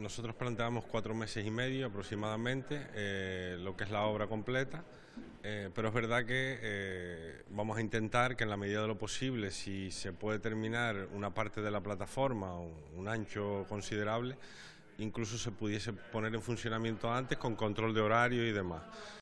Nosotros planteamos cuatro meses y medio aproximadamente, eh, lo que es la obra completa, eh, pero es verdad que eh, vamos a intentar que en la medida de lo posible, si se puede terminar una parte de la plataforma, un ancho considerable, incluso se pudiese poner en funcionamiento antes con control de horario y demás.